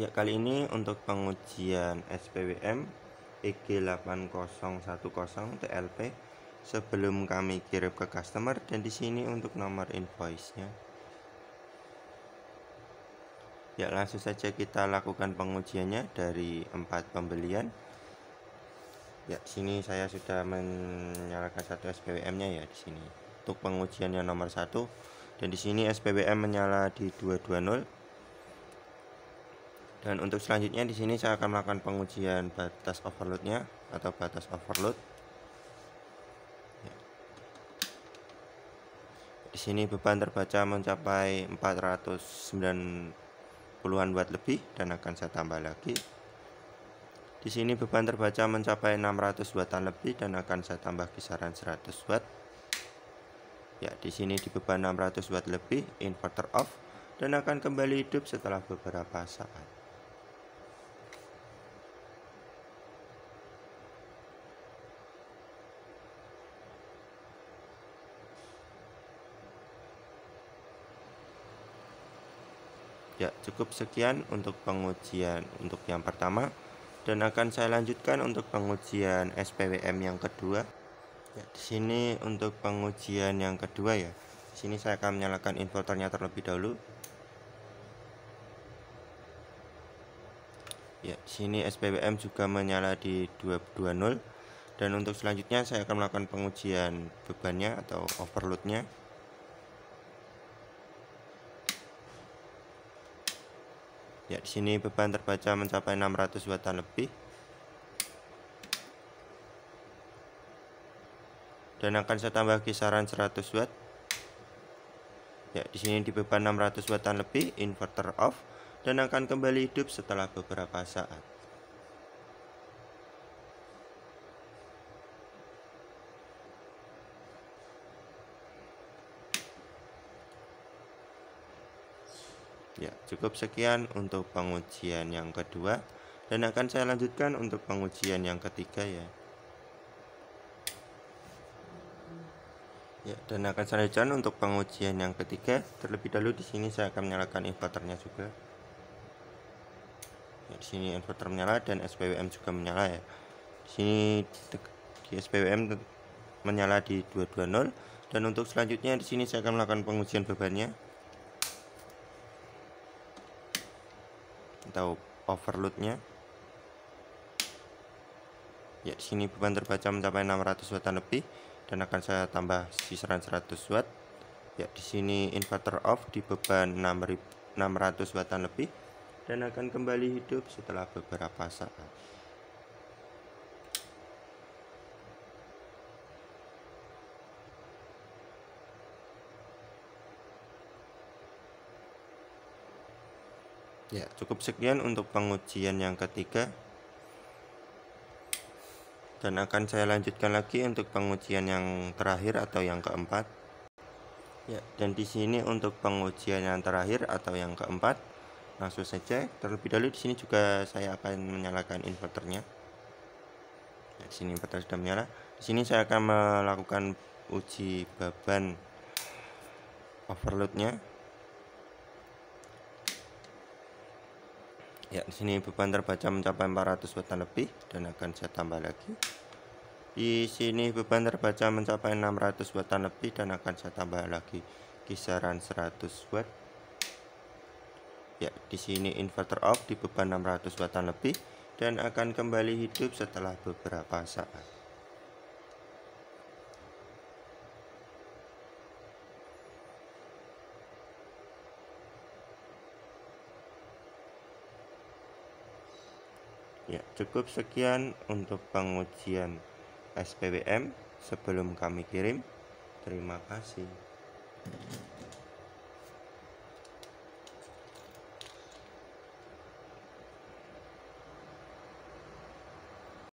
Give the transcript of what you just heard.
Ya, kali ini untuk pengujian SPWM EG8010 TLP sebelum kami kirim ke customer dan di sini untuk nomor invoice-nya. Ya, langsung saja kita lakukan pengujiannya dari empat pembelian. Ya, sini saya sudah menyalakan satu SPWM-nya ya di sini. Untuk pengujian yang nomor satu dan di sini SPWM menyala di 220 dan untuk selanjutnya di sini saya akan melakukan pengujian batas overloadnya atau batas overload ya. di sini beban terbaca mencapai 490-an watt lebih dan akan saya tambah lagi di sini beban terbaca mencapai 600 wattan lebih dan akan saya tambah kisaran 100 watt ya di sini di beban 600 watt lebih inverter off dan akan kembali hidup setelah beberapa saat Ya, cukup sekian untuk pengujian untuk yang pertama dan akan saya lanjutkan untuk pengujian SPWM yang kedua. Ya, di sini untuk pengujian yang kedua ya. Di sini saya akan menyalakan inverternya terlebih dahulu. Ya, di sini SPWM juga menyala di 220 dan untuk selanjutnya saya akan melakukan pengujian bebannya atau overloadnya Ya, di sini beban terbaca mencapai 600 wattan lebih. Dan akan saya tambah kisaran 100 Watt. Ya, di sini di beban 600 wattan lebih, inverter off dan akan kembali hidup setelah beberapa saat. Ya, cukup sekian untuk pengujian yang kedua dan akan saya lanjutkan untuk pengujian yang ketiga ya. Ya, dan akan saya lanjutkan untuk pengujian yang ketiga. Terlebih dahulu di sini saya akan menyalakan inverternya juga. Ya, di sini inverter menyala dan SPWM juga menyala ya. Di sini di SPWM menyala di 220 dan untuk selanjutnya di sini saya akan melakukan pengujian bebannya. atau overloadnya ya di sini beban terbaca mencapai 600 wattan lebih dan akan saya tambah sisiran 100 watt ya di sini inverter off di beban 600 wattan lebih dan akan kembali hidup setelah beberapa saat Ya. Cukup sekian untuk pengujian yang ketiga. Dan akan saya lanjutkan lagi untuk pengujian yang terakhir atau yang keempat. Ya, dan di sini untuk pengujian yang terakhir atau yang keempat, langsung saja. Terlebih dahulu di sini juga saya akan menyalakan inverternya. Ya, di sini inverter sudah menyala. Di sini saya akan melakukan uji beban overloadnya Ya, di sini beban terbaca mencapai 400 watt lebih dan akan saya tambah lagi. Di sini beban terbaca mencapai 600 watt lebih dan akan saya tambah lagi kisaran 100 watt. Ya, di sini inverter off di beban 600 watt lebih dan akan kembali hidup setelah beberapa saat. Ya, cukup sekian untuk pengujian SPBM sebelum kami kirim. Terima kasih.